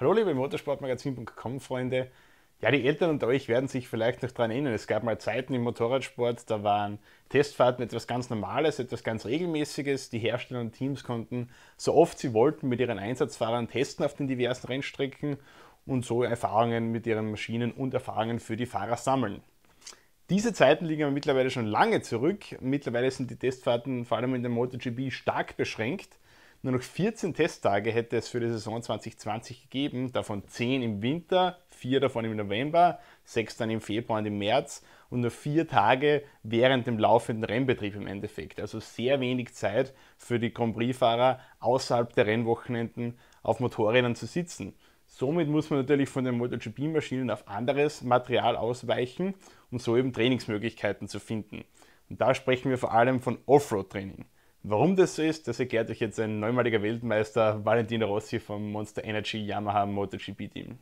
Hallo liebe Motorsportmagazin.com Freunde. Ja, die Eltern unter euch werden sich vielleicht noch daran erinnern. Es gab mal Zeiten im Motorradsport, da waren Testfahrten etwas ganz Normales, etwas ganz Regelmäßiges. Die Hersteller und Teams konnten so oft sie wollten mit ihren Einsatzfahrern testen auf den diversen Rennstrecken und so Erfahrungen mit ihren Maschinen und Erfahrungen für die Fahrer sammeln. Diese Zeiten liegen aber mittlerweile schon lange zurück. Mittlerweile sind die Testfahrten vor allem in der MotoGP stark beschränkt. Nur noch 14 Testtage hätte es für die Saison 2020 gegeben, davon 10 im Winter, 4 davon im November, 6 dann im Februar und im März und nur 4 Tage während dem laufenden Rennbetrieb im Endeffekt. Also sehr wenig Zeit für die Grand Prix-Fahrer außerhalb der Rennwochenenden auf Motorrädern zu sitzen. Somit muss man natürlich von den MotoGP-Maschinen auf anderes Material ausweichen, um so eben Trainingsmöglichkeiten zu finden. Und da sprechen wir vor allem von Offroad-Training. Warum das so ist, das erklärt euch jetzt ein neunmaliger Weltmeister Valentino Rossi vom Monster Energy Yamaha MotoGP Team.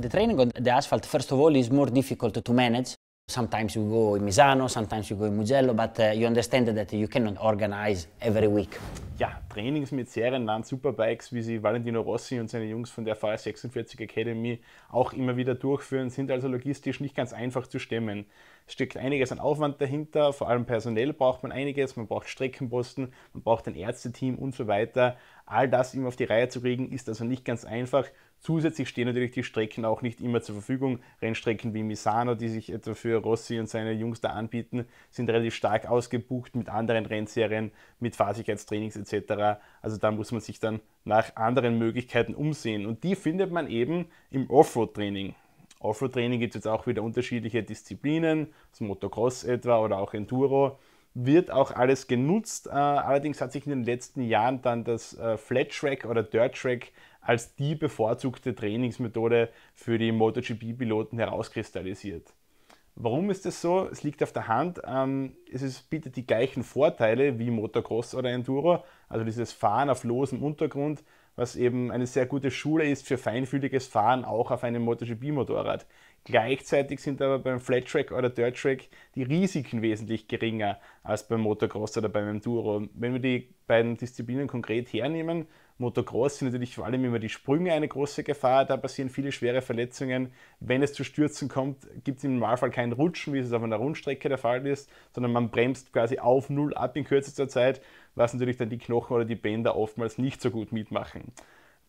The training on the asphalt first of all is more difficult to manage Sometimes we go in Misano, sometimes we go in Mugello, but uh, you understand that you cannot organize every week. Ja, Trainings mit seriennahen Superbikes, wie sie Valentino Rossi und seine Jungs von der VR46 Academy auch immer wieder durchführen, sind also logistisch nicht ganz einfach zu stemmen. Es steckt einiges an Aufwand dahinter, vor allem personell braucht man einiges, man braucht Streckenposten, man braucht ein Ärzteteam und so weiter. All das immer auf die Reihe zu kriegen, ist also nicht ganz einfach. Zusätzlich stehen natürlich die Strecken auch nicht immer zur Verfügung. Rennstrecken wie Misano, die sich etwa für Rossi und seine Jungs da anbieten, sind relativ stark ausgebucht mit anderen Rennserien, mit Fahrsicherheitstrainings etc. Also da muss man sich dann nach anderen Möglichkeiten umsehen. Und die findet man eben im Offroad-Training. Offroad-Training gibt es jetzt auch wieder unterschiedliche Disziplinen, das Motocross etwa oder auch Enduro wird auch alles genutzt. Äh, allerdings hat sich in den letzten Jahren dann das äh, Flat Track oder Dirt Track als die bevorzugte Trainingsmethode für die MotoGP-Piloten herauskristallisiert. Warum ist das so? Es liegt auf der Hand. Ähm, es ist, bietet die gleichen Vorteile wie Motocross oder Enduro, also dieses Fahren auf losem Untergrund, was eben eine sehr gute Schule ist für feinfühliges Fahren, auch auf einem MotoGP-Motorrad. Gleichzeitig sind aber beim Flat Track oder Dirt Track die Risiken wesentlich geringer als beim Motocross oder beim Enduro. Wenn wir die beiden Disziplinen konkret hernehmen. Motocross sind natürlich vor allem immer die Sprünge eine große Gefahr, da passieren viele schwere Verletzungen. Wenn es zu Stürzen kommt, gibt es im Normalfall keinen Rutschen, wie es auf einer Rundstrecke der Fall ist, sondern man bremst quasi auf Null ab in kürzester Zeit, was natürlich dann die Knochen oder die Bänder oftmals nicht so gut mitmachen.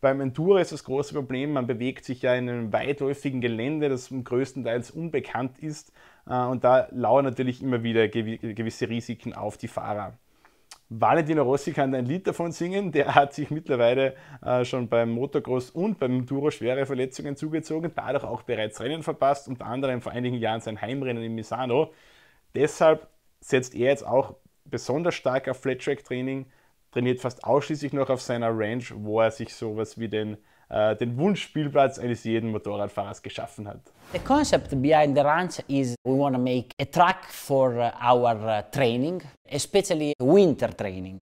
Beim Enduro ist das große Problem, man bewegt sich ja in einem weitläufigen Gelände, das größtenteils unbekannt ist äh, und da lauern natürlich immer wieder gewisse Risiken auf die Fahrer. Valentino Rossi kann ein Lied davon singen. Der hat sich mittlerweile äh, schon beim Motocross und beim Enduro schwere Verletzungen zugezogen, dadurch auch bereits Rennen verpasst, unter anderem vor einigen Jahren sein Heimrennen in Misano. Deshalb setzt er jetzt auch besonders stark auf Flat Track Training, trainiert fast ausschließlich noch auf seiner Range, wo er sich sowas wie den äh, den Wunschspielplatz eines jeden Motorradfahrers geschaffen hat. The concept behind the ranch is we want to make a track for uh, our uh, training, especially winter training.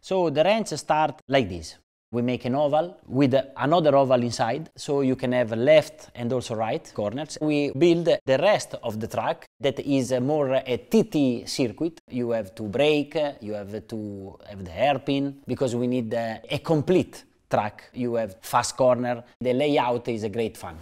So the ranch starts like this. We make an oval with another oval inside, so you can have left and also right corners. We build the rest of the track that is more a TT circuit. You have to brake, you have to have the hairpin, because we need uh, a complete track, you have fast corner, the layout is a great fun.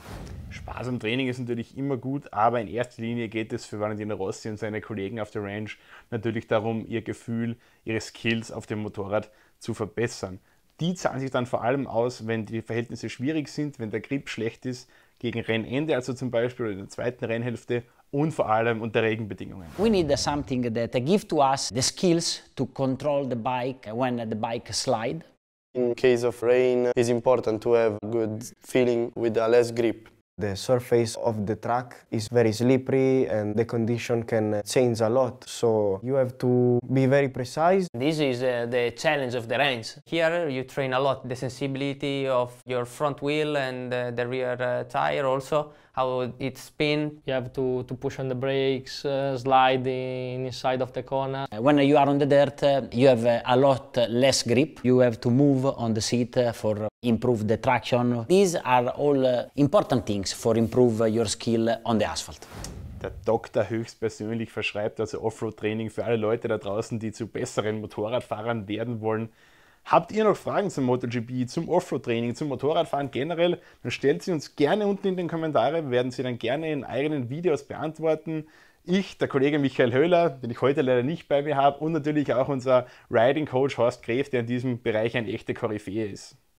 Spaß am Training ist natürlich immer gut, aber in erster Linie geht es für Valentino Rossi und seine Kollegen auf der Range natürlich darum, ihr Gefühl, ihre Skills auf dem Motorrad zu verbessern. Die zahlen sich dann vor allem aus, wenn die Verhältnisse schwierig sind, wenn der Grip schlecht ist, gegen Rennende, also zum Beispiel in der zweiten Rennhälfte und vor allem unter Regenbedingungen. We need something that gives to us the skills to control the bike when the bike slides. In case of rain, it's important to have good feeling with a less grip. The surface of the track is very slippery and the condition can change a lot, so you have to be very precise. This is uh, the challenge of the range. Here you train a lot the sensibility of your front wheel and uh, the rear uh, tire also, how it spins. You have to, to push on the brakes, uh, slide inside of the corner. Uh, when you are on the dirt, uh, you have a lot less grip. You have to move on the seat for improve the traction. These are all uh, important things for improve your skill on the asphalt. Der Doktor höchstpersönlich verschreibt also Offroad-Training für alle Leute da draußen, die zu besseren Motorradfahrern werden wollen. Habt ihr noch Fragen zum MotoGP, zum Offroad-Training, zum Motorradfahren generell, dann stellt sie uns gerne unten in den Kommentare. Wir werden sie dann gerne in eigenen Videos beantworten. Ich, der Kollege Michael Höhler, den ich heute leider nicht bei mir habe, und natürlich auch unser Riding Coach Horst Kräft, der in diesem Bereich ein echter Koryphäe ist.